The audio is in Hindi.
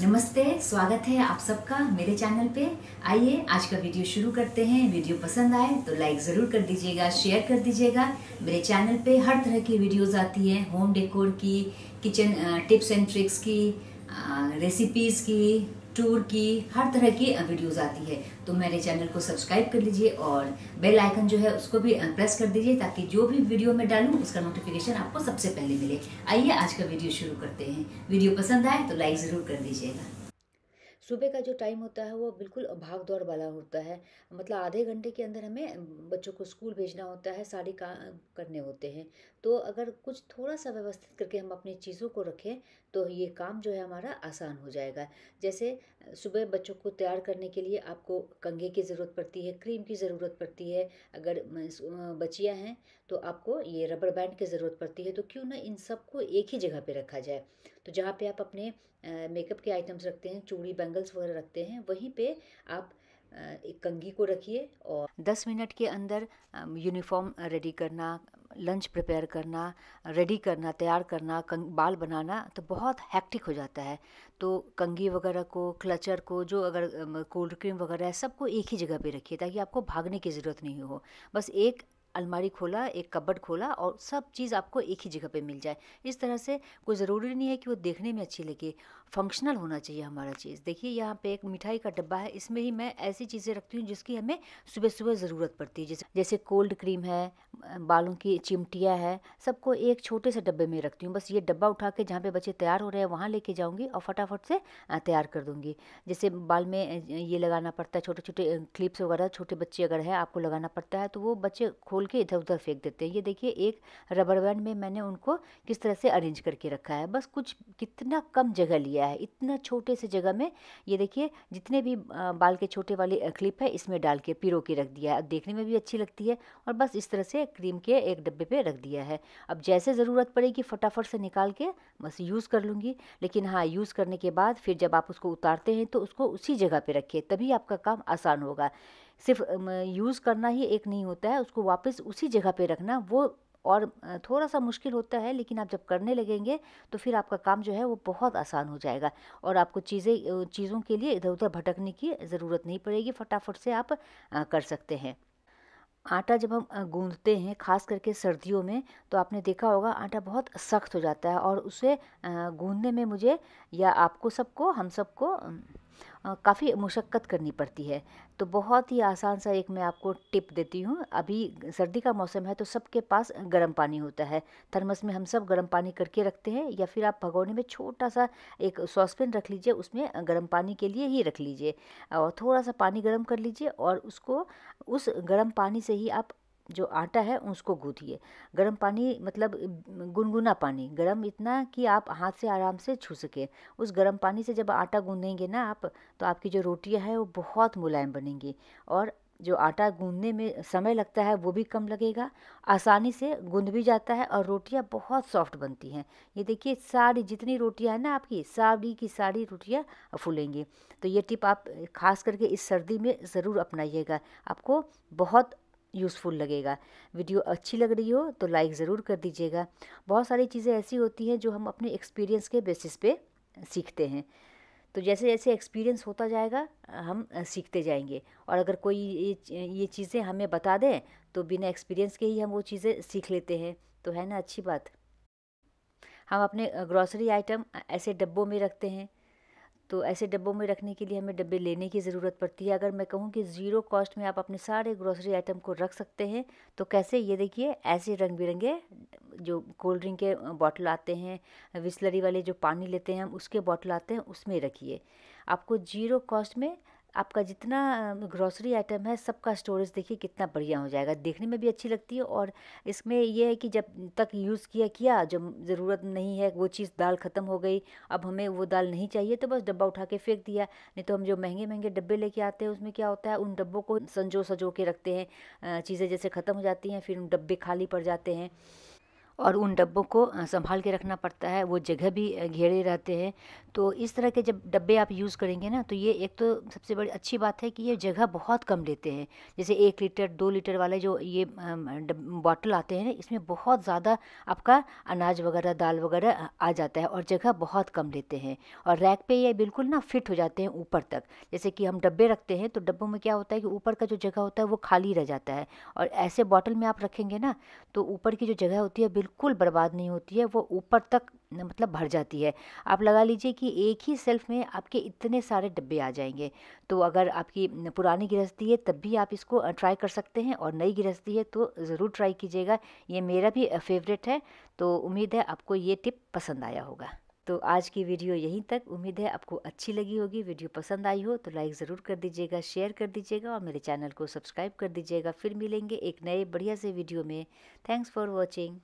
नमस्ते स्वागत है आप सबका मेरे चैनल पे आइए आज का वीडियो शुरू करते हैं वीडियो पसंद आए तो लाइक ज़रूर कर दीजिएगा शेयर कर दीजिएगा मेरे चैनल पे हर तरह की वीडियोस आती है होम डेकोर की किचन टिप्स एंड ट्रिक्स की रेसिपीज़ की टूर की हर तरह की वीडियोस आती है तो मेरे चैनल को सब्सक्राइब कर लीजिए और बेल आइकन जो है उसको भी प्रेस कर दीजिए ताकि जो भी वीडियो मैं डालूँ उसका नोटिफिकेशन आपको सबसे पहले मिले आइए आज का वीडियो शुरू करते हैं वीडियो पसंद आए तो लाइक ज़रूर कर दीजिएगा सुबह का जो टाइम होता है वो बिल्कुल भाग दौड़ वाला होता है मतलब आधे घंटे के अंदर हमें बच्चों को स्कूल भेजना होता है सारे काम करने होते हैं तो अगर कुछ थोड़ा सा व्यवस्थित करके हम अपनी चीज़ों को रखें तो ये काम जो है हमारा आसान हो जाएगा जैसे सुबह बच्चों को तैयार करने के लिए आपको कंघे की ज़रूरत पड़ती है क्रीम की ज़रूरत पड़ती है अगर बचियाँ हैं तो आपको ये रबर बैंड की ज़रूरत पड़ती है तो क्यों ना इन सबको एक ही जगह पर रखा जाए तो जहाँ पे आप अपने मेकअप के आइटम्स रखते हैं चूड़ी बैंगल्स वगैरह रखते हैं वहीं पे आप एक कंगी को रखिए और दस मिनट के अंदर यूनिफॉर्म रेडी करना लंच प्रिपेयर करना रेडी करना तैयार करना कंग, बाल बनाना तो बहुत हैक्टिक हो जाता है तो कंगी वगैरह को क्लचर को जो अगर कोल्ड क्रीम वगैरह है सबको एक ही जगह पे रखिए ताकि आपको भागने की ज़रूरत नहीं हो बस एक अलमारी खोला एक कबड खोला और सब चीज़ आपको एक ही जगह पे मिल जाए इस तरह से कोई ज़रूरी नहीं है कि वो देखने में अच्छी लगे फंक्शनल होना चाहिए हमारा चीज़ देखिए यहाँ पे एक मिठाई का डब्बा है इसमें ही मैं ऐसी चीज़ें रखती हूँ जिसकी हमें सुबह सुबह ज़रूरत पड़ती है जैसे जैसे कोल्ड क्रीम है बालों की चिमटियाँ है सबको एक छोटे से डब्बे में रखती हूँ बस ये डब्बा उठा के जहाँ पे बच्चे तैयार हो रहे हैं वहाँ लेके जाऊँगी और फटाफट से तैयार कर दूँगी जैसे बाल में ये लगाना पड़ता है छोटे छोटे क्लिप्स वगैरह छोटे बच्चे अगर है आपको लगाना पड़ता है तो वो बच्चे खोल के इधर उधर फेंक देते हैं ये देखिए एक रबर बैंड में मैंने उनको किस तरह से अरेंज करके रखा है बस कुछ कितना कम जगह लिया है इतना छोटे से जगह में ये देखिए जितने भी बाल के छोटे वाले क्लिप है इसमें डाल के पिरो के रख दिया है देखने में भी अच्छी लगती है और बस इस तरह से क्रीम के एक डब्बे पे रख दिया है अब जैसे ज़रूरत पड़ेगी फटाफट से निकाल के बस यूज़ कर लूँगी लेकिन हाँ यूज़ करने के बाद फिर जब आप उसको उतारते हैं तो उसको उसी जगह पर रखिए तभी आपका काम आसान होगा सिर्फ यूज़ करना ही एक नहीं होता है उसको वापस उसी जगह पर रखना वो और थोड़ा सा मुश्किल होता है लेकिन आप जब करने लगेंगे तो फिर आपका काम जो है वो बहुत आसान हो जाएगा और आपको चीज़ें चीज़ों के लिए इधर उधर भटकने की ज़रूरत नहीं पड़ेगी फटाफट से आप कर सकते हैं आटा जब हम गूंधते हैं ख़ास करके सर्दियों में तो आपने देखा होगा आटा बहुत सख्त हो जाता है और उसे गूंदने में मुझे या आपको सबको हम सबको काफ़ी मुशक्क़त करनी पड़ती है तो बहुत ही आसान सा एक मैं आपको टिप देती हूँ अभी सर्दी का मौसम है तो सबके पास गर्म पानी होता है थर्मस में हम सब गर्म पानी करके रखते हैं या फिर आप भगौने में छोटा सा एक सॉसपेन रख लीजिए उसमें गर्म पानी के लिए ही रख लीजिए और थोड़ा सा पानी गर्म कर लीजिए और उसको उस गर्म पानी से ही आप जो आटा है उसको गूंथिए गर्म पानी मतलब गुनगुना पानी गर्म इतना कि आप हाथ से आराम से छू सके उस गर्म पानी से जब आटा गूंदेंगे ना आप तो आपकी जो रोटियां हैं वो बहुत मुलायम बनेंगी और जो आटा गूंदने में समय लगता है वो भी कम लगेगा आसानी से गूंद भी जाता है और रोटियां बहुत सॉफ्ट बनती हैं ये देखिए सारी जितनी रोटियां हैं ना आपकी सारी की सारी रोटियां फूलेंगी तो ये टिप आप खास करके इस सर्दी में ज़रूर अपनाइएगा आपको बहुत यूज़फुल लगेगा वीडियो अच्छी लग रही हो तो लाइक ज़रूर कर दीजिएगा बहुत सारी चीज़ें ऐसी होती हैं जो हम अपने एक्सपीरियंस के बेसिस पे सीखते हैं तो जैसे जैसे एक्सपीरियंस होता जाएगा हम सीखते जाएंगे और अगर कोई ये ये चीज़ें हमें बता दें तो बिना एक्सपीरियंस के ही हम वो चीज़ें सीख लेते हैं तो है ना अच्छी बात हम अपने ग्रॉसरी आइटम ऐसे डब्बों में रखते हैं तो ऐसे डब्बों में रखने के लिए हमें डब्बे लेने की ज़रूरत पड़ती है अगर मैं कहूँ कि ज़ीरो कॉस्ट में आप अपने सारे ग्रोसरी आइटम को रख सकते हैं तो कैसे ये देखिए ऐसे रंग बिरंगे जो कोल्ड ड्रिंक के बॉटल आते हैं विस्लरी वाले जो पानी लेते हैं हम उसके बॉटल आते हैं उसमें रखिए आपको ज़ीरो कॉस्ट में आपका जितना ग्रॉसरी आइटम है सबका स्टोरेज देखिए कितना बढ़िया हो जाएगा देखने में भी अच्छी लगती है और इसमें यह है कि जब तक यूज़ किया किया जब ज़रूरत नहीं है वो चीज़ दाल ख़त्म हो गई अब हमें वो दाल नहीं चाहिए तो बस डब्बा उठा के फेंक दिया नहीं तो हम जो महंगे महंगे डब्बे लेके आते हैं उसमें क्या होता है उन डब्बों को संजो सजो के रखते हैं चीज़ें जैसे ख़त्म हो जाती हैं फिर उन डब्बे खाली पड़ जाते हैं और उन डब्बों को संभाल के रखना पड़ता है वो जगह भी घेरे रहते हैं तो इस तरह के जब डब्बे आप यूज़ करेंगे ना तो ये एक तो सबसे बड़ी अच्छी बात है कि ये जगह बहुत कम लेते हैं जैसे एक लीटर दो लीटर वाले जो ये बॉटल आते हैं ना इसमें बहुत ज़्यादा आपका अनाज वगैरह दाल वगैरह आ जाता है और जगह बहुत कम लेते हैं और रैक पे ये बिल्कुल ना फिट हो जाते हैं ऊपर तक जैसे कि हम डब्बे रखते हैं तो डब्बों में क्या होता है कि ऊपर का जो जगह होता है वो खाली रह जाता है और ऐसे बॉटल में आप रखेंगे ना तो ऊपर की जो जगह होती है बिल्कुल बिल्कुल बर्बाद नहीं होती है वो ऊपर तक मतलब भर जाती है आप लगा लीजिए कि एक ही सेल्फ में आपके इतने सारे डब्बे आ जाएंगे तो अगर आपकी पुरानी गृहस्थी है तब भी आप इसको ट्राई कर सकते हैं और नई गृहस्थी है तो ज़रूर ट्राई कीजिएगा ये मेरा भी फेवरेट है तो उम्मीद है आपको ये टिप पसंद आया होगा तो आज की वीडियो यहीं तक उम्मीद है आपको अच्छी लगी होगी वीडियो पसंद आई हो तो लाइक ज़रूर कर दीजिएगा शेयर कर दीजिएगा और मेरे चैनल को सब्सक्राइब कर दीजिएगा फिर मिलेंगे एक नए बढ़िया से वीडियो में थैंक्स फॉर वॉचिंग